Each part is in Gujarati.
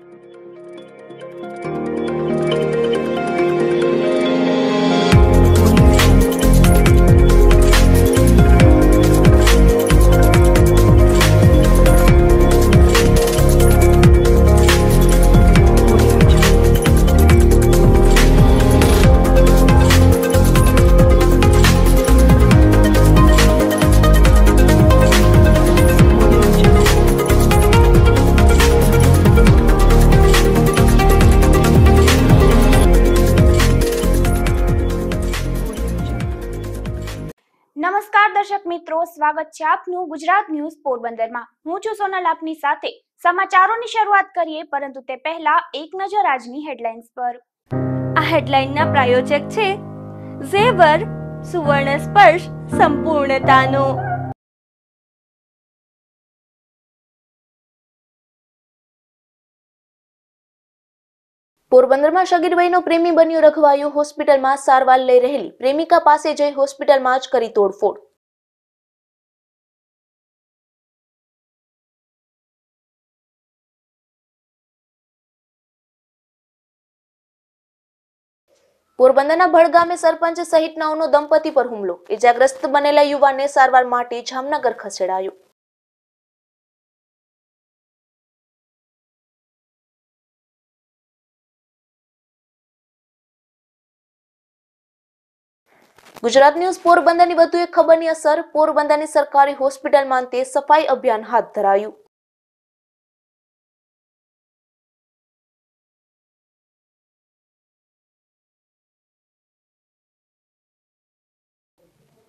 あ નમસ્કાર દર્શક મિત્રો સ્વાગત છે આપનું ગુજરાત ન્યૂઝ પોરબંદરમાં હું છું સોનલ આપની સાથે સમાચારોની શરૂઆત કરીએ પરંતુ તે પહેલા એક નજર આજની હેડલાઇન્સ પર આ હેડલાઇનના પ્રાયોજક છે ઝેવર સુવર્ણ સ્પર્શ સંપૂર્ણતાનો પોરબંદરમાં શગીરભાઈનો પ્રેમી બન્યો રખવાયો હોસ્પિટલમાં સારવાર લઈ રહેલી પ્રેમિકા પાસે જઈ હોસ્પિટલમાં જ કરી તોડફોડ પોરબંદરના ભડગામે સરપંચ સહિતનાઓનો દંપતી પર હુમલો ઇજાગ્રસ્ત બનેલા યુવાનને સારવાર માટે જામનગર ખસેડાયો ગુજરાત ન્યૂઝ પોરબંદરની વધુ એક ખબરની અસર પોરબંદરની સરકારી હોસ્પિટલમાં અંતે સફાઈ અભિયાન હાથ ધરાયું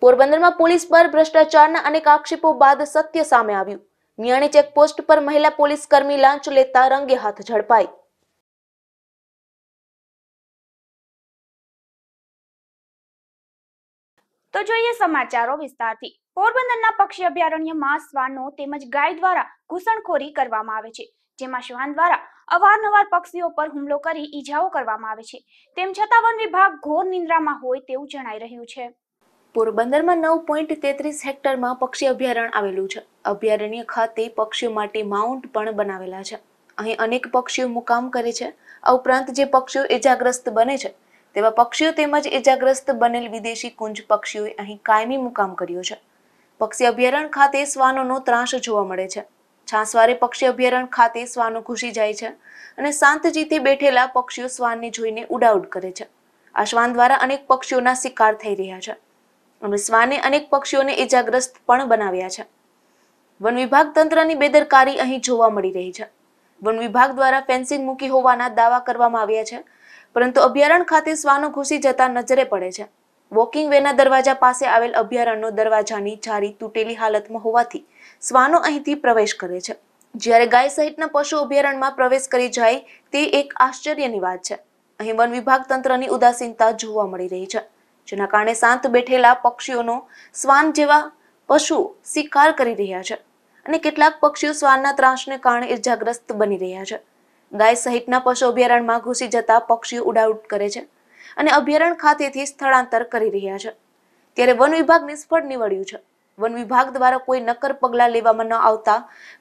પોરબંદરમાં પોલીસ પર ભ્રષ્ટાચારના અનેક આક્ષેપો બાદ સત્ય સામે આવ્યું મિયાણી ચેકપોસ્ટ પર મહિલા પોલીસ કર્મી લાંચ લેતા રંગે હાથ ઝડપાઈ તો જોઈએ સમાચારો વિસ્તારથી પોરબંદરના પક્ષી અભયારણ્યમાં શ્વાનો તેમજ ગાય દ્વારા ઘૂસણખોરી કરવામાં આવે છે જેમાં શ્વાન દ્વારા અવારનવાર પક્ષીઓ પર હુમલો કરી ઈજાઓ કરવામાં આવે છે તેમ છતાં વન વિભાગ ઘોર નિંદ્રામાં હોય તેવું જણાઈ રહ્યું છે પોરબંદરમાં નવ પોઈન્ટ તેત્રીસ હેક્ટરમાં પક્ષી અભયારણ્ય આવેલું છે અભયારણ્ય ખાતે પક્ષીઓ માટે માઉન્ટ પણ બનાવેલા છે અહીં અનેક પક્ષીઓ મુકામ કરે છે આ ઉપરાંત જે પક્ષીઓ ઇજાગ્રસ્ત બને છે તેવા પક્ષીઓ તેમજ ઇજાગ્રસ્ત બનેલ વિદેશી કુંજ પક્ષીઓએ અહીં કાયમી મુકામ કર્યો છે પક્ષી અભયારણ્ય ખાતે શ્વાનોનો ત્રાસ જોવા મળે છે છાસવારે પક્ષી અભયારણ્ય ખાતે શ્વાનો ઘૂસી જાય છે અને શાંત જીતે બેઠેલા પક્ષીઓ શ્વાનને જોઈને ઉડાઉડ કરે છે આ શ્વાન દ્વારા અનેક પક્ષીઓના શિકાર થઈ રહ્યા છે અને શ્વાને અનેક પક્ષીઓને ઇજાગ્રસ્ત પણ બનાવ્યા છે વન વિભાગ તંત્રની બેદરકારી અહીં જોવા મળી રહી છે વન વિભાગ દ્વારા ફેન્સિંગ મૂકી હોવાના દાવા કરવામાં આવ્યા છે પરંતુ અભયારણ્ય ખાતે શ્વાનો ઘૂસી જતા નજરે પડે છે વોકિંગ વેના દરવાજા પાસે આવેલ અભયારણ્યનો દરવાજાની જારી તૂટેલી હાલતમાં હોવાથી શ્વાનો અહીંથી પ્રવેશ કરે છે જ્યારે ગાય સહિતના પશુ અભયારણ્યમાં પ્રવેશ કરી જાય તે એક આશ્ચર્યની વાત છે અહીં વન વિભાગ તંત્રની ઉદાસીનતા જોવા મળી રહી છે જેના કારણે શાંત બેઠેલા પક્ષીઓનો શ્વાન જેવા પશુ શિકાર કરી રહ્યા છે અને કેટલાક પક્ષીઓ શ્વાનના ત્રાસને કારણે ઇજાગ્રસ્ત બની રહ્યા છે ગાય સહિતના પશુ અભયારણ્યમાં ઘૂસી જતા પક્ષીઓ ઉડાઉટ કરે છે અને અભયારણ્ય ખાતેથી સ્થળાંતર કરી રહ્યા છે ત્યારે વન વિભાગ નિષ્ફળ નીવડ્યું છે વન વિભાગ દ્વારા કોઈ નક્કર પગલાં લેવામાં ન આવતા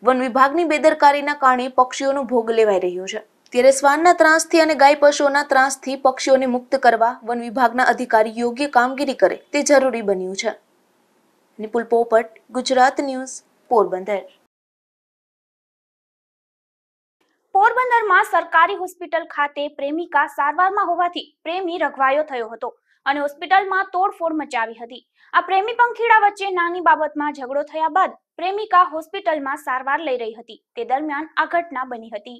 વન વિભાગની બેદરકારીના કારણે પક્ષીઓનો ભોગ લેવાઈ રહ્યો છે ત્યારે શ્વાનના ત્રાસથી અને ગાય પશુઓના ત્રાસથી પક્ષીઓને મુક્ત કરવા વન વિભાગના અધિકારી યોગ્ય કામગીરી કરે તે જરૂરી બન્યું છે નિપુલ પોપટ ગુજરાત ન્યૂઝ પોરબંદર પોરબંદરમાં સરકારી હોસ્પિટલ ખાતે પ્રેમિકા સારવારમાં હોવાથી પ્રેમી રઘવાયો થયો હતો અને હોસ્પિટલમાં તોડફોડ મચાવી હતી આ પ્રેમી પંખીડા વચ્ચે નાની બાબતમાં ઝઘડો થયા બાદ પ્રેમિકા હોસ્પિટલમાં સારવાર લઈ રહી હતી તે દરમિયાન આ ઘટના બની હતી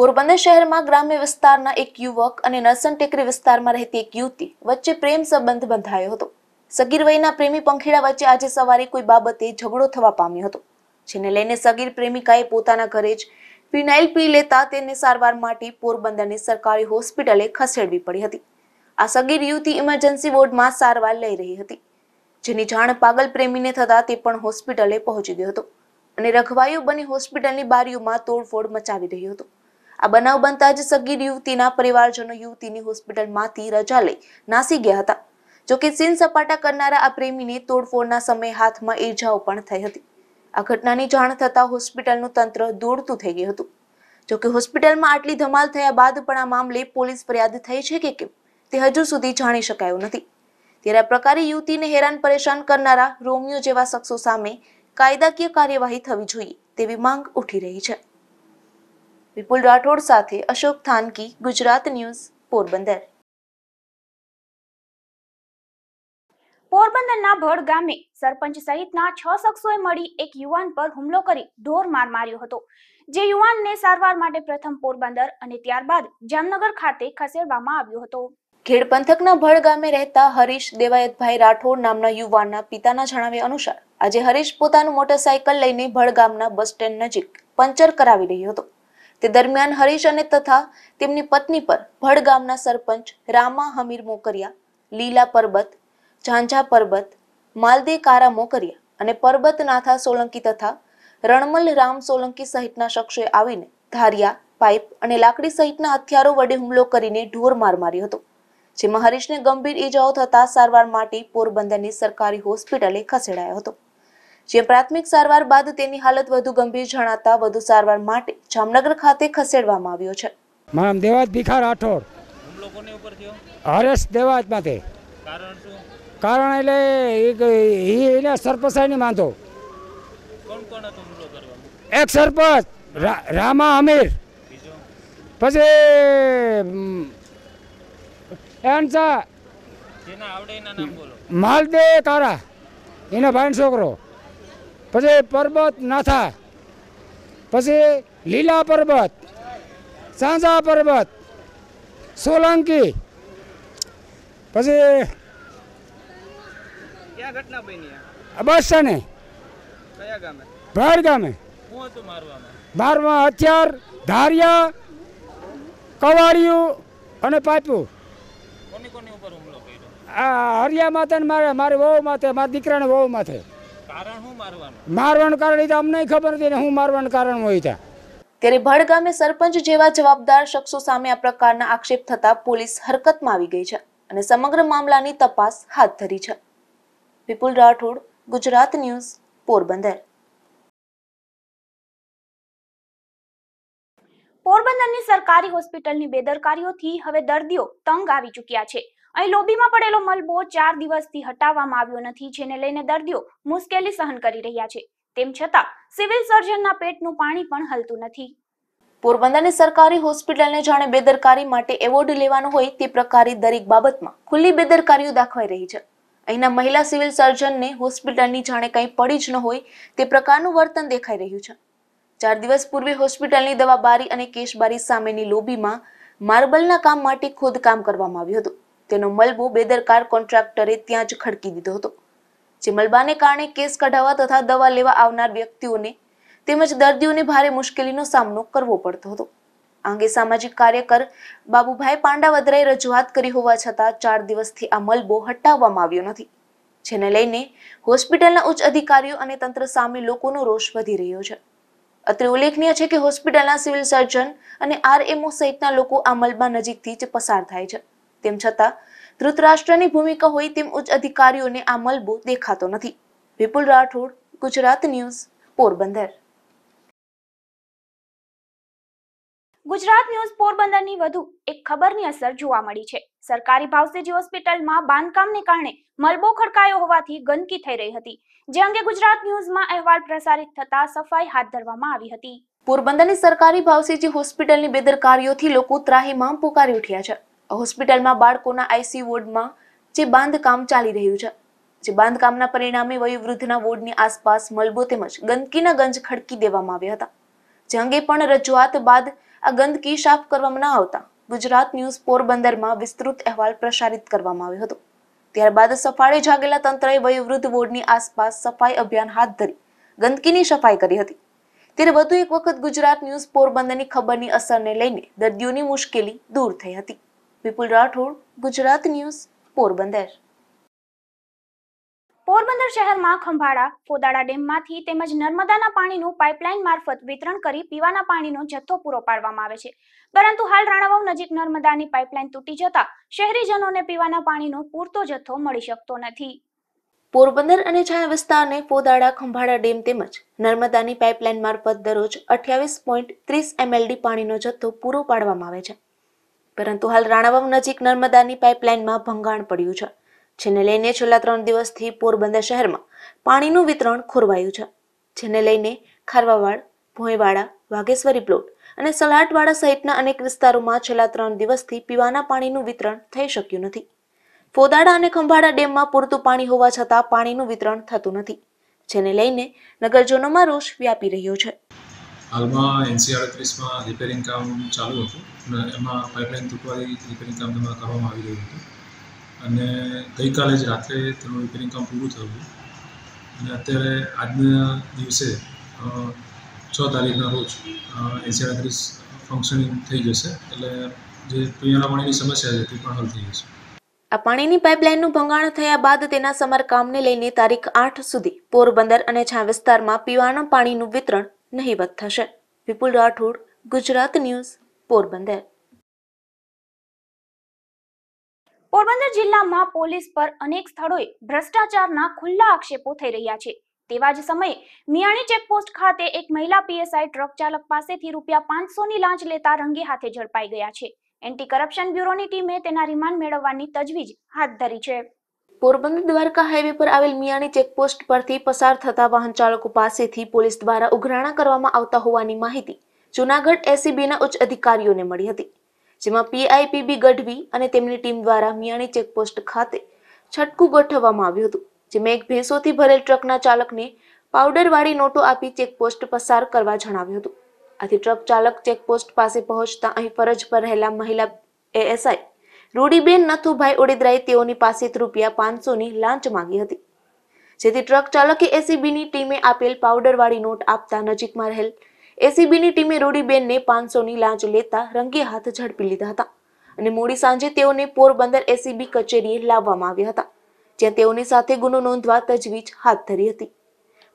પોરબંદર શહેરમાં ગ્રામ્ય વિસ્તારના એક યુવક અને નરસન ટેકરી વિસ્તારમાં રહેતી એક યુવતી વચ્ચે પ્રેમ સંબંધ બંધાયો હતો સગીર વયના પ્રેમી પંખીડા વચ્ચે આજે સવારે કોઈ બાબતે ઝઘડો થવા પામ્યો હતો જેને લઈને સગીર પ્રેમિકાએ પોતાના ઘરે જ ફિનાઇલ પી લેતા તેને સારવાર માટે પોરબંદરની સરકારી હોસ્પિટલે ખસેડવી પડી હતી આ સગીર યુવતી ઇમરજન્સી વોર્ડમાં સારવાર લઈ રહી હતી જેની જાણ પાગલ પ્રેમીને થતા તે પણ હોસ્પિટલે પહોંચી ગયો હતો અને રઘવાયો બની હોસ્પિટલની બારીઓમાં તોડફોડ મચાવી રહ્યો હતો આ બનાવ બનતા જ સગીર યુવતીના પરિવારજનો યુવતીની હોસ્પિટલમાંથી રજા લઈ નાસી ગયા હતા જોકે સીન સપાટા કરનારા આ પ્રેમીને તોડફોડના સમયે હાથમાં ઈજાઓ પણ થઈ હતી આ ઘટનાની જાણ થતાં હોસ્પિટલનું તંત્ર દોડતું થઈ ગયું હતું જોકે હોસ્પિટલમાં આટલી ધમાલ થયા બાદ પણ આ મામલે પોલીસ ફરિયાદ થઈ છે કે કેમ તે હજુ સુધી જાણી શકાયું નથી ત્યારે આ પ્રકારે યુવતીને હેરાન પરેશાન કરનારા રોમિયો જેવા શખ્સો સામે કાયદાકીય કાર્યવાહી થવી જોઈએ તેવી માંગ ઉઠી રહી છે વિપુલ રાઠોડ સાથે અશોક થાનકી ગુજરાત ન્યૂઝ પોરબંદર પોરબંદરના ભડ ગામે સરપંચ સહિતના છ શખ્સોએ મળી એક યુવાન પર હુમલો કરી ઢોર માર માર્યો હતો જે યુવાનને સારવાર માટે પ્રથમ પોરબંદર અને ત્યારબાદ જામનગર ખાતે ખસેડવામાં આવ્યો હતો ખેડ પંથકના ભડ ગામે રહેતા હરીશ દેવાયતભાઈ રાઠોડ નામના યુવાનના પિતાના જણાવ્યા અનુસાર આજે હરીશ પોતાનું મોટરસાયકલ લઈને ભડ ગામના બસ સ્ટેન્ડ નજીક પંચર કરાવી રહ્યો હતો તે દરમિયાન હરીશ અને તથા તેમની પત્ની પર ભડ ગામના સરપંચ રામા હમીર મોકરિયા લીલા પરબત ઝાંઝા પરબત માલદે કારા મોકરિયા અને પરબતનાથા સોલંકી તથા રણમલ રામ સોલંકી સહિતના શખ્સોએ આવીને ધારિયા પાઇપ અને લાકડી સહિતના હથિયારો વડે હુમલો કરીને ઢોર માર્યો હતો જેમાં હરીશને ગંભીર ઈજાઓ થતા સારવાર માટે પોરબંદરની સરકારી હોસ્પિટલે ખસેડાયો હતો જે પ્રાથમિક સારવાર બાદ તેની હાલત વધુ ગંભીર જણાતા વધુ સારવાર માટે જામનગર ખાતે ખસેડવામાં આવ્યો છે મામ દેવાજ ભીખા રાઠોડ હરેશ દેવાજ માટે કારણ કારણ એટલે એ એને સરપંચાઈ માનતો એક સરપંચ રામા અમીર પછી એન્સા માલદે કારા એના ભાઈ છોકરો પછી પર્વત નાથા પછી લીલા પર્વત સાંજા પર્વત સોલંકી પછી ક્યાં ઘટના બની બસ ને કયા ગામે ભાર ગામે શું હતું મારવામાં મારવા હથિયાર ધારિયા કવાડિયું અને પાટલું કોની કોની ઉપર હુમલો કર્યો આ હરિયા માથે મારે મારી વહુ માથે મારા દીકરાને વહુ માથે કારણ શું મારવાનું મારવાનું કારણ એ તો અમને ખબર નથી ને હું મારવાનું કારણ હોય ત્યાં ત્યારે ભડ ગામે સરપંચ જેવા જવાબદાર શખ્સો સામે આ પ્રકારના આક્ષેપ થતા પોલીસ હરકતમાં આવી ગઈ છે અને સમગ્ર મામલાની તપાસ હાથ ધરી છે વિપુલ રાઠોડ ગુજરાત ન્યૂઝ પોરબંદર પોરબંદરની સરકારી હોસ્પિટલની બેદરકારીઓથી હવે દર્દીઓ તંગ આવી ચૂક્યા છે અહીં લોબીમાં પડેલો મલબો ચાર દિવસથી હટાવવામાં આવ્યો નથી જેને લઈને દર્દીઓ મુશ્કેલી સહન કરી રહ્યા છે તેમ છતાં સિવિલ સર્જનના પેટનું પાણી પણ હલતું નથી પોરબંદરની સરકારી હોસ્પિટલને જાણે બેદરકારી માટે એવોર્ડ લેવાનો હોય તે પ્રકારે દરેક બાબતમાં ખુલ્લી બેદરકારીઓ દાખવાઈ રહી છે અહીંના મહિલા સિવિલ સર્જનને હોસ્પિટલની જાણે કંઈ પડી જ ન હોય તે પ્રકારનું વર્તન દેખાઈ રહ્યું છે ચાર દિવસ પૂર્વે હોસ્પિટલની દવાબારી અને કેશબારી સામેની લોબીમાં માર્બલના કામ માટે ખોદકામ કરવામાં આવ્યું હતું તેનો મલબો બેદરકાર કોન્ટ્રાક્ટરે ત્યાં જ ખડકી દીધો હતો જે મલબાને કારણે કેસ કઢાવવા તથા દવા લેવા આવનાર વ્યક્તિઓને તેમજ દર્દીઓને ભારે મુશ્કેલીનો સામનો કરવો પડતો હતો આંગે સામાજિક કાર્યકર બાબુભાઈ પાંડાવદરાએ રજૂઆત કરી હોવા છતાં ચાર દિવસથી આ મલબો હટાવવામાં આવ્યો નથી જેને લઈને હોસ્પિટલના ઉચ્ચ અધિકારીઓ અને તંત્ર સામે લોકોનો રોષ વધી રહ્યો છે અત્રે ઉલ્લેખનીય છે કે હોસ્પિટલના સિવિલ સર્જન અને આરએમઓ સહિતના લોકો આ મલબા નજીકથી જ પસાર થાય છે તેમ છતાં ધૃતરાષ્ટ્રની ભૂમિકા હોય તેમ ઉચ્ચ અધિકારીઓને આ મલબો દેખાતો નથી વિપુલ રાઠોડ ગુજરાત ન્યૂઝ પોરબંદર ગુજરાત ન્યૂઝ પોરબંદરની વધુ એક ખબરની અસર જોવા મળી છે સરકારી ભાવસેજી હોસ્પિટલમાં બાંધકામને કારણે મલબો ખડકાયો હોવાથી ગંદકી થઈ રહી હતી જે અંગે ગુજરાત ન્યૂઝમાં અહેવાલ પ્રસારિત થતા સફાઈ હાથ ધરવામાં આવી હતી પોરબંદરની સરકારી ભાવસેજી હોસ્પિટલની બેદરકારીઓથી લોકો ત્રાહીમાં પોકારી ઉઠ્યા છે હોસ્પિટલમાં બાળકોના આઈસી વોર્ડમાં જે બાંધકામ ચાલી રહ્યું છે જે બાંધકામના પરિણામે વયોવૃદ્ધના વોર્ડની આસપાસ મલબો તેમજ ગંદકીના ગંજ ખડકી દેવામાં આવ્યા હતા જે અંગે પણ રજૂઆત બાદ આ ગંદકી સાફ કરવામાં ન આવતા ગુજરાત ન્યૂઝ પોરબંદરમાં વિસ્તૃત અહેવાલ પ્રસારિત કરવામાં આવ્યો હતો ત્યારબાદ સફાળે જાગેલા તંત્રએ વયોવૃદ્ધ બોર્ડની આસપાસ સફાઈ અભિયાન હાથ ધરી ગંદકીની સફાઈ કરી હતી ત્યારે વધુ એક વખત ગુજરાત ન્યૂઝ પોરબંદરની ખબરની અસરને લઈને દર્દીઓની મુશ્કેલી દૂર થઈ હતી વિપુલ રાઠોડ ગુજરાત ન્યૂઝ પોરબંદર પોરબંદર શહેરમાં ખંભાળા ફોદાળા ડેમમાંથી તેમજ નર્મદાના પાણીનું પાઇપલાઇન મારફત વિતરણ કરી પીવાના પાણીનો જથ્થો પૂરો પાડવામાં આવે છે પરંતુ હાલ રાણાવાવ નજીક નર્મદાની પાઇપલાઇન તૂટી જતા શહેરીજનોને પીવાના પાણીનો પૂરતો જથ્થો મળી શકતો નથી પોરબંદર અને છાયા વિસ્તારને ફોદાળા ખંભાળા ડેમ તેમજ નર્મદાની પાઇપલાઇન મારફત દરરોજ અઠ્યાવીસ પોઈન્ટ ત્રીસ એમએલડી પાણીનો જથ્થો પૂરો પાડવામાં આવે છે પરંતુ હાલ રાણાવાવ નજીક નર્મદાની પાઇપલાઇનમાં ભંગાણ પડ્યું છે જેને લઈને છેલ્લા ત્રણ દિવસથી પોરબંદર શહેરમાં પાણીનું વિતરણ ખોરવાયું છે જેને લઈને ખારવાવાડ ભોંયવાડા વાઘેશ્વરી પ્લોટ અને સલાટવાડા સહિતના અનેક વિસ્તારોમાં છેલ્લા ત્રણ દિવસથી પીવાના પાણીનું વિતરણ થઈ શક્યું નથી ફોદાડા અને ખંભાળા ડેમમાં પૂરતું પાણી હોવા છતાં પાણીનું વિતરણ થતું નથી જેને લઈને નગરજનોમાં રોષ વ્યાપી રહ્યો છે હાલમાં એનસી અડત્રીસમાં રિપેરિંગ કામ ચાલુ હતું એમાં પાઇપલાઇન તૂટવાથી રિપેરિંગ કામ કરવામાં આવી રહ્યું હતું અને ગઈકાલે જ રાત્રે તેનું રિપેરિંગ કામ પૂરું થયું અને અત્યારે આજના દિવસે છ તારીખના રોજ એસી આડત્રીસ ફંક્શનિંગ થઈ જશે એટલે જે પીવાના પાણીની સમસ્યા છે તે પણ હલ થઈ જશે આ પાણીની પાઇપલાઇનનું ભંગાણ થયા બાદ તેના સમારકામને લઈને તારીખ આઠ સુધી પોરબંદર અને છા વિસ્તારમાં પીવાના પાણીનું વિતરણ નહીવત થશે વિપુલ રાઠોડ ગુજરાત ન્યૂઝ પોરબંદર પોરબંદર જિલ્લામાં પોલીસ પર અનેક સ્થળોએ ભ્રષ્ટાચારના ખુલ્લા આક્ષેપો થઈ રહ્યા છે તેવા જ સમયે મિયાણી ચેકપોસ્ટ ખાતે એક મહિલા પીએસઆઈ ટ્રક ચાલક પાસેથી રૂપિયા પાંચસોની લાંચ લેતા રંગે હાથે ઝડપાઈ ગયા છે એન્ટી કરપ્શન બ્યુરોની ટીમે તેના રિમાન્ડ મેળવવાની તજવીજ હાથ ધરી છે પોરબંદર દ્વારકા હાઈવે પર આવેલ મિયાણી ચેકપોસ્ટ પરથી પસાર થતા વાહન ચાલકો પાસેથી પોલીસ દ્વારા ઉઘરાણા કરવામાં આવતા હોવાની માહિતી જુનાગઢ એસીબીના ઉચ્ચ અધિકારીઓને મળી હતી જેમાં પીઆઈપીબી ગઢવી અને તેમની ટીમ દ્વારા મિયાણી ચેકપોસ્ટ ખાતે છટકું ગોઠવવામાં આવ્યું હતું જેમાં એક ભેંસોથી ભરેલ ટ્રકના ચાલકને પાવડરવાળી નોટો આપી ચેકપોસ્ટ પસાર કરવા જણાવ્યું હતું આથી ટ્રક ચાલક ચેકપોસ્ટ પાસે પહોંચતા અહીં ફરજ પર રહેલા મહિલા એએસઆઈ રૂડીબેન નથુભાઈ ઓડેદરાએ તેઓની પાસેથી રૂપિયા પાંચસોની લાંચ માંગી હતી જેથી ટ્રક ચાલકે એસીબીની ટીમે આપેલ પાવડરવાળી નોટ આપતા નજીકમાં રહેલ એસીબીની ટીમે રૂડીબેનને પાંચસોની લાંચ લેતા રંગે હાથ ઝડપી લીધા હતા અને મોડી સાંજે તેઓને પોરબંદર એસીબી કચેરીએ લાવવામાં આવ્યા હતા જ્યાં તેઓની સાથે ગુનો નોંધવા તજવીજ હાથ ધરી હતી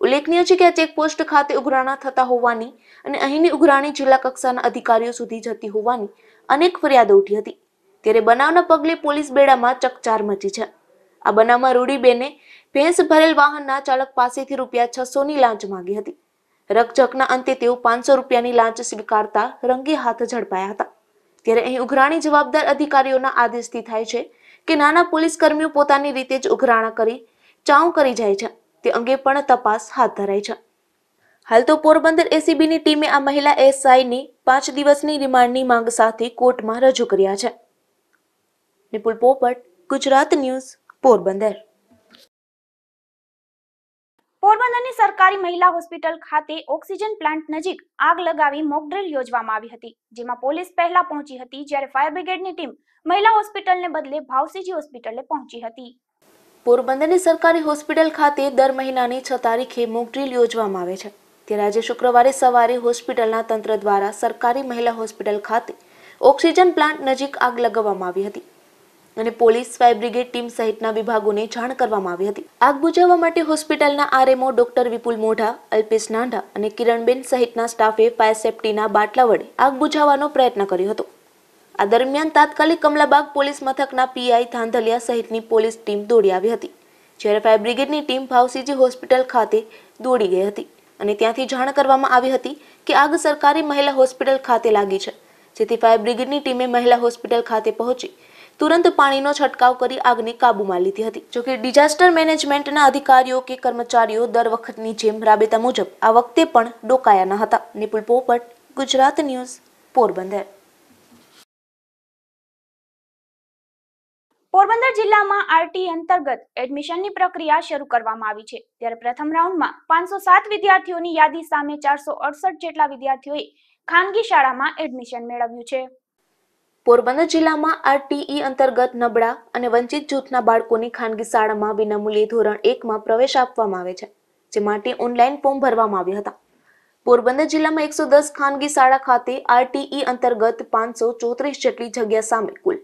ઉલ્લેખનીય છે કે આ ચેકપોસ્ટ ખાતે ઉઘરાણા થતા હોવાની અને અહીંની ઉઘરાણી જિલ્લા કક્ષાના અધિકારીઓ સુધી જતી હોવાની અનેક ફરિયાદો ઉઠી હતી ત્યારે બનાવના પગલે પોલીસ બેડામાં ચકચાર મચી છે આ બનાવમાં રૂડીબેને ભેંસ ભરેલ વાહનના ચાલક પાસેથી રૂપિયા છસોની લાંચ માંગી હતી રકઝકના અંતે તેઓ પાંચસો રૂપિયાની લાંચ સ્વીકારતા રંગે હાથ ઝડપાયા હતા ત્યારે અહીં ઉઘરાણી જવાબદાર અધિકારીઓના આદેશથી થાય છે કે નાના પોલીસ કર્મીઓ પોતાની રીતે જ ઉઘરાણા કરી ચાઉ કરી જાય છે તે અંગે પણ તપાસ હાથ ધરાઈ છે હાલ તો પોરબંદર એસીબીની ટીમે આ મહિલા એસઆઈની પાંચ દિવસની રિમાન્ડની માંગ સાથે કોર્ટમાં રજૂ કર્યા છે નિપુલ પોપટ ગુજરાત ન્યૂઝ પોરબંદર પોરબંદરની સરકારી મહિલા હોસ્પિટલ ખાતે ઓક્સિજન પ્લાન્ટ નજીક આગ લગાવી મોકડ્રીલ યોજવામાં આવી હતી જેમાં પોલીસ પહેલા પહોંચી હતી જ્યારે ફાયર બ્રિગેડની ટીમ મહિલા હોસ્પિટલને બદલે ભાવસીજી હોસ્પિટલે પહોંચી હતી પોરબંદરની સરકારી હોસ્પિટલ ખાતે દર મહિનાની છ તારીખે મોકડ્રીલ યોજવામાં આવે છે ત્યારે આજે શુક્રવારે સવારે હોસ્પિટલના તંત્ર દ્વારા સરકારી મહિલા હોસ્પિટલ ખાતે ઓક્સિજન પ્લાન્ટ નજીક આગ લગાવવામાં આવી હતી અને પોલીસ ફાયર બ્રિગેડ ટીમ સહિતના વિભાગોને જાણ કરવામાં આવી હતી આગ બુઝાવવા માટે હોસ્પિટલના આરએમઓ ડોક્ટર વિપુલ મોઢા અલ્પેશ નાંઢા અને કિરણબેન સહિતના સ્ટાફે ફાયર સેફટીના બાટલા વડે આગ બુઝાવવાનો પ્રયત્ન કર્યો હતો આ દરમિયાન તાત્કાલિક કમલાબાગ પોલીસ મથકના પીઆઈ ધાંધલિયા સહિતની પોલીસ ટીમ દોડી આવી હતી જ્યારે ફાયર બ્રિગેડની ટીમ ભાવસીજી હોસ્પિટલ ખાતે દોડી ગઈ હતી અને ત્યાંથી જાણ કરવામાં આવી હતી કે આગ સરકારી મહિલા હોસ્પિટલ ખાતે લાગી છે જેથી ફાયર બ્રિગેડની ટીમે મહિલા હોસ્પિટલ ખાતે પહોંચી તુરંત પાણીનો છંટકાવ કરી આગને કાબૂમાં લીધી હતી જોકે ડિઝાસ્ટર મેનેજમેન્ટના અધિકારીઓ કે કર્મચારીઓ દર વખતની જેમ રાબેતા મુજબ આ વખતે પણ ડોકાયા ન હતા નિપુલ પોપટ ગુજરાત ન્યૂઝ પોરબંદર પોરબંદર જિલ્લામાં આરટી અંતર્ગત એડમિશનની પ્રક્રિયા શરૂ કરવામાં આવી છે ત્યારે પ્રથમ રાઉન્ડમાં પાંચસો સાત વિદ્યાર્થીઓની યાદી સામે ચારસો અડસઠ જેટલા વિદ્યાર્થીઓએ ખાનગી શાળામાં એડમિશન મેળવ્યું છે પોરબંદર જિલ્લામાં આરટીઈ અંતર્ગત નબળા અને વંચિત જૂથના બાળકોની ખાનગી શાળામાં વિનામૂલ્ય ધોરણ એકમાં પ્રવેશ આપવામાં આવે છે જે માટે ઓનલાઈન ફોર્મ ભરવામાં આવ્યા હતા પોરબંદર જિલ્લામાં એકસો દસ ખાનગી શાળા ખાતે આરટીઈ અંતર્ગત પાંચસો ચોત્રીસ જેટલી જગ્યા સામે કુલ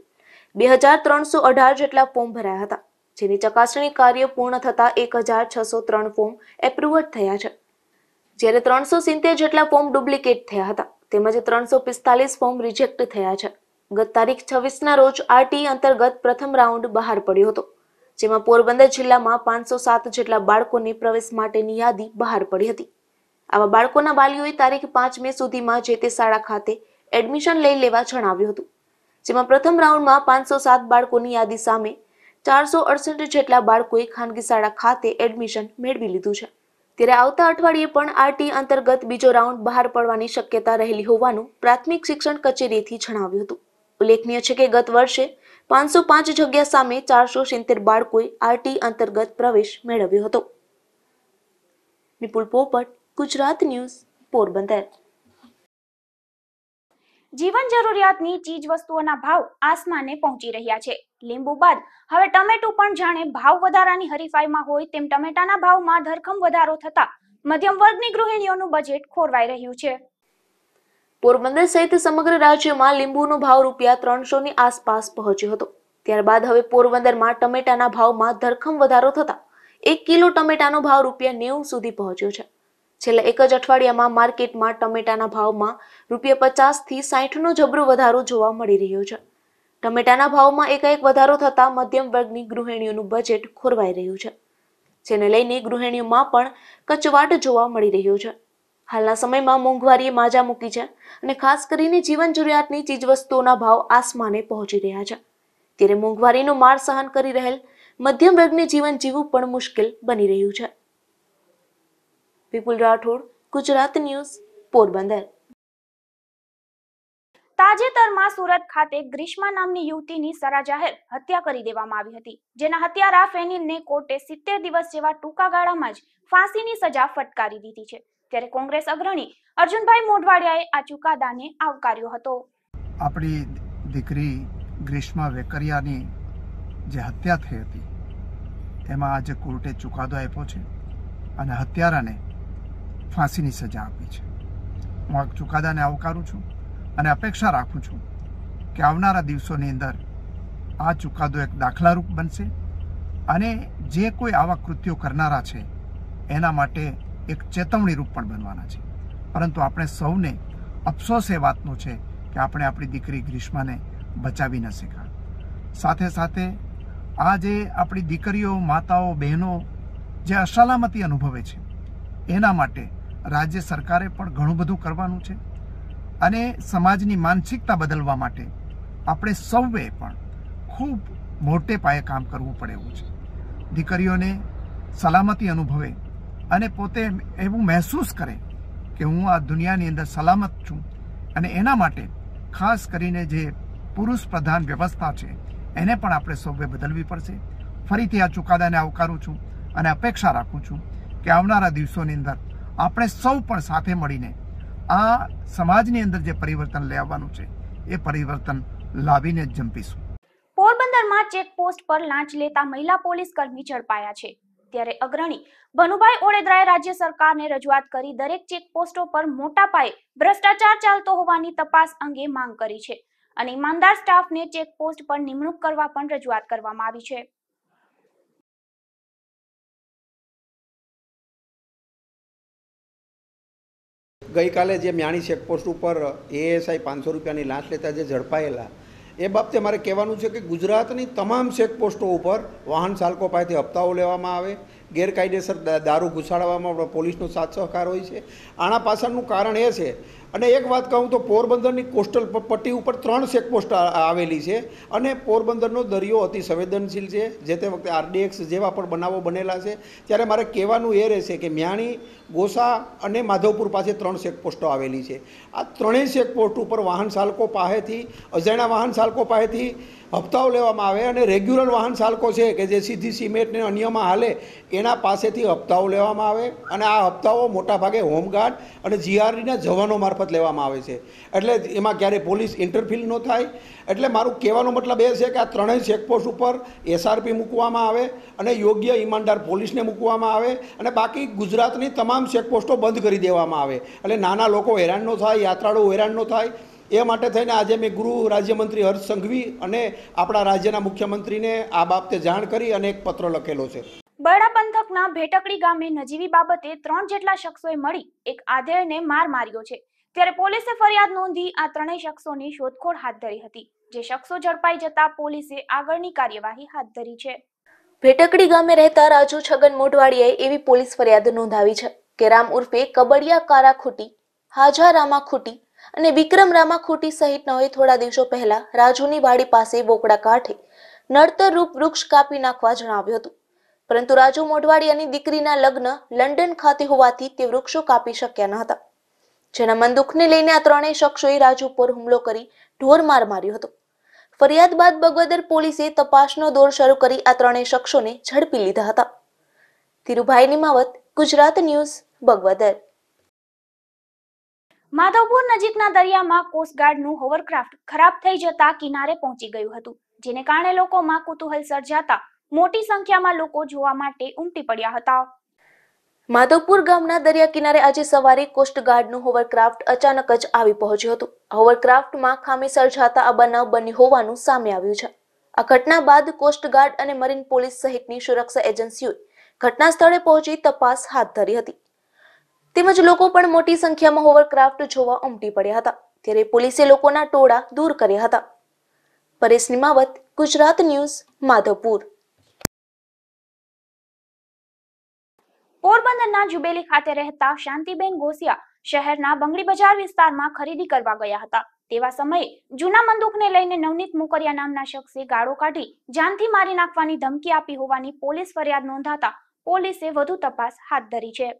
બે હજાર ત્રણસો અઢાર જેટલા ફોર્મ ભરાયા હતા જેની ચકાસણી કાર્ય પૂર્ણ થતાં એક હજાર છસો ત્રણ ફોર્મ એપ્રુવડ થયા છે જ્યારે ત્રણસો સિત્તેર જેટલા ફોર્મ ડુપ્લિકેટ થયા હતા તેમજ ત્રણસો પિસ્તાલીસ ફોર્મ રિજેક્ટ થયા છે ગત તારીખ છવ્વીસના રોજ આરટી અંતર્ગત પ્રથમ રાઉન્ડ બહાર પડ્યો હતો જેમાં પોરબંદર જિલ્લામાં પાંચસો સાત જેટલા બાળકોની પ્રવેશ માટેની યાદી બહાર પડી હતી આવા બાળકોના વાલીઓએ તારીખ પાંચ મે સુધીમાં જે તે શાળા ખાતે એડમિશન લઈ લેવા જણાવ્યું હતું જેમાં પ્રથમ રાઉન્ડમાં પાંચસો સાત બાળકોની યાદી સામે ચારસો અડસઠ જેટલા બાળકોએ ખાનગી શાળા ખાતે એડમિશન મેળવી લીધું છે ત્યારે આવતા અઠવાડિયે પણ આરટી અંતર્ગત બીજો રાઉન્ડ બહાર પડવાની શક્યતા રહેલી હોવાનું પ્રાથમિક શિક્ષણ કચેરીથી જણાવ્યું હતું ઉલ્લેખનીય છે કે ગત વર્ષે પાંચસો પાંચ જગ્યા સામે ચારસો સિત્તેર બાળકોએ આરટી અંતર્ગત પ્રવેશ મેળવ્યો હતો નિપુલ પોપટ ગુજરાત ન્યૂઝ પોરબંદર જીવન જરૂરિયાતની ચીજ વસ્તુઓના ભાવ આસમાને પહોંચી રહ્યા છે લીંબુ બાદ હવે ટમેટું પણ જાણે ભાવ વધારાની હરીફાઈમાં હોય તેમ ટમેટાના ભાવમાં ધરખમ વધારો થતા મધ્યમ વર્ગની ગૃહિણીઓનું બજેટ ખોરવાઈ રહ્યું છે પોરબંદર સહિત સમગ્ર રાજ્યમાં લીંબુનો ભાવ રૂપિયા ત્રણસોની આસપાસ પહોંચ્યો હતો ત્યારબાદ હવે પોરબંદરમાં ટમેટાના ભાવમાં ધરખમ વધારો થતા એક કિલો ટમેટાનો ભાવ રૂપિયા નેવું સુધી પહોંચ્યો છે છેલ્લા એક જ અઠવાડિયામાં માર્કેટમાં ટમેટાના ભાવમાં રૂપિયા પચાસથી સાઠનો જબરો વધારો જોવા મળી રહ્યો છે ટમેટાના ભાવમાં એકાએક વધારો થતાં મધ્યમ વર્ગની ગૃહિણીઓનું બજેટ ખોરવાઈ રહ્યું છે જેને લઈને ગૃહિણીઓમાં પણ કચવાટ જોવા મળી રહ્યો છે હાલના સમયમાં મોંઘવારીએ માજા મૂકી છે અને ખાસ કરીને જીવન જરૂરિયાતની ચીજવસ્તુઓના ભાવ આસમાને પહોંચી રહ્યા છે ત્યારે મોંઘવારીનો માર સહન કરી રહેલ મધ્યમ વર્ગને જીવન જીવવું પણ મુશ્કેલ બની રહ્યું છે વિપુલ રાઠોડ ગુજરાત ન્યૂઝ પોરબંદર તાજેતરમાં સુરત ખાતે ગ્રીષ્મા નામની યુવતીની સરા જાહેર હત્યા કરી દેવામાં આવી હતી જેના હત્યારા ફેનિનને કોર્ટે સિત્તેર દિવસ જેવા ટૂંકા ગાળામાં જ ફાંસીની સજા ફટકારી દીધી છે ત્યારે કોંગ્રેસ અગ્રણી અર્જુનભાઈ મોઢવાડિયાએ આ ચુકાદાને આવકાર્યો હતો આપણી દીકરી ગ્રીષ્મા વેકરિયાની જે હત્યા થઈ હતી એમાં આજે કોર્ટે ચુકાદો આપ્યો છે અને હત્યારાને ફાંસીની સજા આપી છે હું આ ચુકાદાને આવકારું છું અને અપેક્ષા રાખું છું કે આવનારા દિવસોની અંદર આ ચુકાદો એક દાખલારૂપ બનશે અને જે કોઈ આવા કૃત્યો કરનારા છે એના માટે એક ચેતવણી રૂપ પણ બનવાના છે પરંતુ આપણે સૌને અફસોસ એ વાતનો છે કે આપણે આપણી દીકરી ગ્રીષ્માને બચાવી ન શક્યા સાથે સાથે આ જે આપણી દીકરીઓ માતાઓ બહેનો જે અસલામતી અનુભવે છે એના માટે રાજ્ય સરકારે પણ ઘણું બધું કરવાનું છે અને સમાજની માનસિકતા બદલવા માટે આપણે સૌએ પણ ખૂબ મોટે પાયે કામ કરવું પડે એવું છે દીકરીઓને સલામતી અનુભવે અને પોતે એવું મહેસૂસ કરે કે હું આ દુનિયાની અંદર સલામત છું અને એના માટે ખાસ કરીને જે પુરુષ પ્રધાન વ્યવસ્થા છે એને પણ આપણે સૌએ બદલવી પડશે ફરીથી આ ચુકાદાને આવકારું છું અને અપેક્ષા રાખું છું કે આવનારા દિવસોની અંદર આપણે સૌ પણ સાથે મળીને આ સમાજની અંદર જે પરિવર્તન લઈ આવવાનું છે એ પરિવર્તન લાવીને જ જંપીશું પોરબંદરમાં ચેકપોસ્ટ પર લાંચ લેતા મહિલા પોલીસ કર્મી ઝડપાયા છે ત્યારે અગ્રણી ભનુભાઈ ઓડેદરાએ રાજ્ય સરકારને રજૂઆત કરી દરેક ચેકપોસ્ટો પર મોટા પાયે ભ્રષ્ટાચાર ચાલતો હોવાની તપાસ અંગે માંગ કરી છે અને ઈમાનદાર સ્ટાફને ચેકપોસ્ટ પર નિમણૂક કરવા પણ રજૂઆત કરવામાં આવી છે ગઈકાલે જે મ્યાણી ચેકપોસ્ટ ઉપર એએસઆઈ પાંચસો રૂપિયાની લાંચ લેતા જે ઝડપાયેલા એ બાબતે મારે કહેવાનું છે કે ગુજરાતની તમામ ચેકપોસ્ટો ઉપર વાહન ચાલકો પાસેથી હપ્તાઓ લેવામાં આવે ગેરકાયદેસર દારૂ ઘુસાડવામાં પોલીસનો સાથ સહકાર હોય છે આના પાછળનું કારણ એ છે અને એક વાત કહું તો પોરબંદરની કોસ્ટલ પટ્ટી ઉપર ત્રણ ચેકપોસ્ટ આવેલી છે અને પોરબંદરનો દરિયો અતિ સંવેદનશીલ છે જે તે વખતે આરડીએક્સ જેવા પણ બનાવો બનેલા છે ત્યારે મારે કહેવાનું એ રહેશે કે મ્યાણી ગોસા અને માધવપુર પાસે ત્રણ ચેકપોસ્ટો આવેલી છે આ ત્રણેય ચેકપોસ્ટ ઉપર વાહન ચાલકો પાસેથી અજાણ્યા વાહન ચાલકો પાસેથી હપ્તાઓ લેવામાં આવે અને રેગ્યુલર વાહન ચાલકો છે કે જે સીધી સિમેન્ટને અન્યમાં હાલે એના પાસેથી હપ્તાઓ લેવામાં આવે અને આ હપ્તાઓ મોટાભાગે હોમગાર્ડ અને જીઆરડીના જવાનો મારફત લેવામાં આવે છે એટલે એમાં ક્યારેય પોલીસ ઇન્ટરફિલ ન થાય એટલે મારું કહેવાનો મતલબ એ છે કે આ ત્રણેય ચેકપોસ્ટ ઉપર એસઆરપી મૂકવામાં આવે અને યોગ્ય ઈમાનદાર પોલીસને મૂકવામાં આવે અને બાકી ગુજરાતની તમામ ચેકપોસ્ટો બંધ કરી દેવામાં આવે એટલે નાના લોકો હેરાન ન થાય યાત્રાળુઓ હેરાન ન થાય એ માટે થઈને આજે મેં ગૃહ રાજ્યમંત્રી હર્ષ સંઘવી અને આપણા રાજ્યના મુખ્યમંત્રીને આ બાબતે જાણ કરી અને એક પત્ર લખેલો છે બરડા પંથકના ભેટકડી ગામે નજીવી બાબતે ત્રણ જેટલા શખ્સોએ મળી એક આધેયને માર માર્યો છે ત્યારે પોલીસે ફરિયાદ નોંધી આ ત્રણેય શખ્સોની શોધખોળ હાથ ધરી હતી જે શખ્સો ઝડપાઈ જતા પોલીસે આગળની કાર્યવાહી હાથ ધરી છે ભેટકડી ગામે રહેતા રાજુ છગન મોટવાડીએ એવી પોલીસ ફરિયાદ નોંધાવી છે કે રામ ઉર્ફે કબડિયા કારા ખૂટી હાજારામા ખૂટી અને વિક્રમ રામાખોટી સહિતનાઓએ થોડા દિવસો પહેલા રાજુની વાડી પાસે બોકડા કાંઠે નડતર રૂપ વૃક્ષ કાપી નાખવા જણાવ્યું હતું પરંતુ રાજુ મોઢવાડી અને દીકરીના લગ્ન લંડન ખાતે હોવાથી તે વૃક્ષો કાપી શક્યા ન હતા જેના મન દુઃખને લઈને આ ત્રણેય શખ્સોએ રાજુ પર હુમલો કરી ઢોર માર માર્યો હતો ફરિયાદ બાદ બગવદર પોલીસે તપાસનો દોર શરૂ કરી આ ત્રણેય શખ્સોને ઝડપી લીધા હતા ધીરુભાઈ નિમાવત ગુજરાત ન્યૂઝ બગવદર માધવપુર નજીકના દરિયામાં કોસ્ટગાર્ડનું હોવરક્રાફ્ટ ખરાબ થઈ જતા કિનારે પહોંચી ગયું હતું જેને કારણે લોકોમાં કુતુહલ સર્જાતા મોટી સંખ્યામાં લોકો જોવા માટે ઉમટી પડ્યા હતા માધવપુર ગામના દરિયા કિનારે આજે સવારે કોસ્ટગાર્ડનું હોવરક્રાફ્ટ અચાનક જ આવી પહોંચ્યું હતું હોવરક્રાફ્ટમાં ખામી સર્જાતા આ બનાવ બની હોવાનું સામે આવ્યું છે આ ઘટના બાદ કોસ્ટગાર્ડ અને મરીન પોલીસ સહિતની સુરક્ષા એજન્સીઓએ ઘટના સ્થળે પહોંચી તપાસ હાથ ધરી હતી તેમજ લોકો પણ મોટી સંખ્યામાં હોવરક્રાફ્ટ જોવા ઉમટી પડ્યા હતા ત્યારે પોલીસે લોકોના ટોળા દૂર કર્યા હતા પરેશ નિમાવત ગુજરાત ન્યૂઝ માધવપુર પોરબંદરના જુબેલી ખાતે રહેતા શાંતિબેન ગોસિયા શહેરના બંગડી બજાર વિસ્તારમાં ખરીદી કરવા ગયા હતા તેવા સમયે જૂના બંદૂકને લઈને નવનીત મુકરિયા નામના શખ્સે ગાળો કાઢી જાનથી મારી નાખવાની ધમકી આપી હોવાની પોલીસ ફરિયાદ નોંધાતા પોલીસે વધુ તપાસ હાથ ધરી છે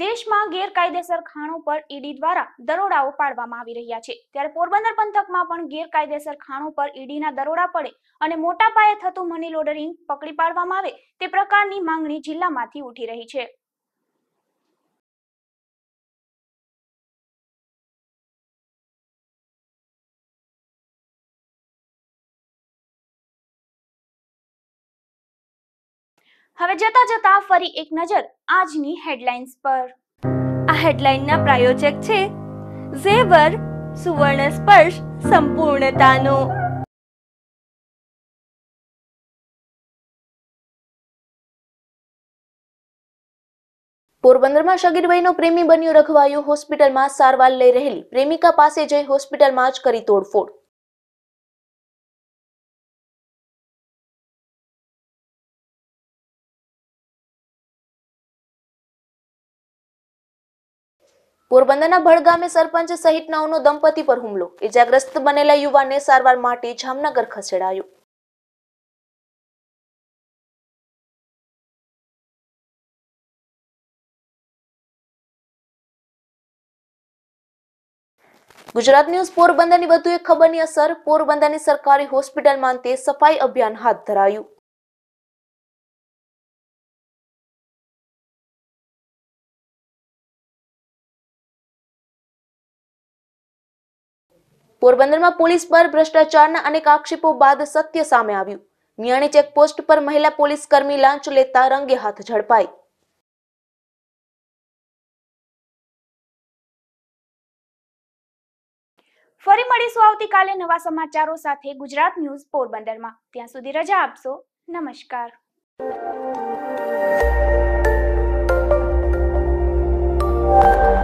દેશમાં ગેરકાયદેસર ખાણો પર ઈડી દ્વારા દરોડાઓ પાડવામાં આવી રહ્યા છે ત્યારે પોરબંદર પંથકમાં પણ ગેરકાયદેસર ખાણો પર ઈડીના દરોડા પડે અને મોટા પાયે થતું મની લોડરિંગ પકડી પાડવામાં આવે તે પ્રકારની માંગણી જિલ્લામાંથી ઉઠી રહી છે હવે જતા જતા ફરી એક નજર આજની હેડલાઇન્સ પર આ હેડલાઇનના પ્રાયોજક છે ઝેવર સુવર્ણ સ્પર્શ સંપૂર્ણતાનો પોરબંદરમાં શગીરભાઈનો પ્રેમી બન્યો રખવાયો હોસ્પિટલમાં સારવાર લઈ રહેલી પ્રેમિકા પાસે જઈ હોસ્પિટલમાં જ કરી તોડફોડ પોરબંદરના ભડગામે સરપંચ સહિત નવનો દંપતી પર હુમલો ઇજાગ્રસ્ત બનેલા યુવાનને સારવાર માટે જામનગર ખસેડાયો ગુજરાત ન્યૂઝ પોરબંદરની વધુ એક ખબરની અસર પોરબંદરની સરકારી હોસ્પિટલમાં અંતે સફાઈ અભિયાન હાથ ધરાયું પોરબંદરમાં પોલીસ પર ભ્રષ્ટાચારના અનેક આક્ષેપો બાદ સત્ય સામે આવ્યું મિયાણી ચેકપોસ્ટ પર મહિલા પોલીસ કર્મી લાંચ લેતા રંગે હાથ ઝડપાઈ ફરી મળીશું આવતીકાલે નવા સમાચારો સાથે ગુજરાત ન્યૂઝ પોરબંદરમાં ત્યાં સુધી રજા આપશો નમસ્કાર thank you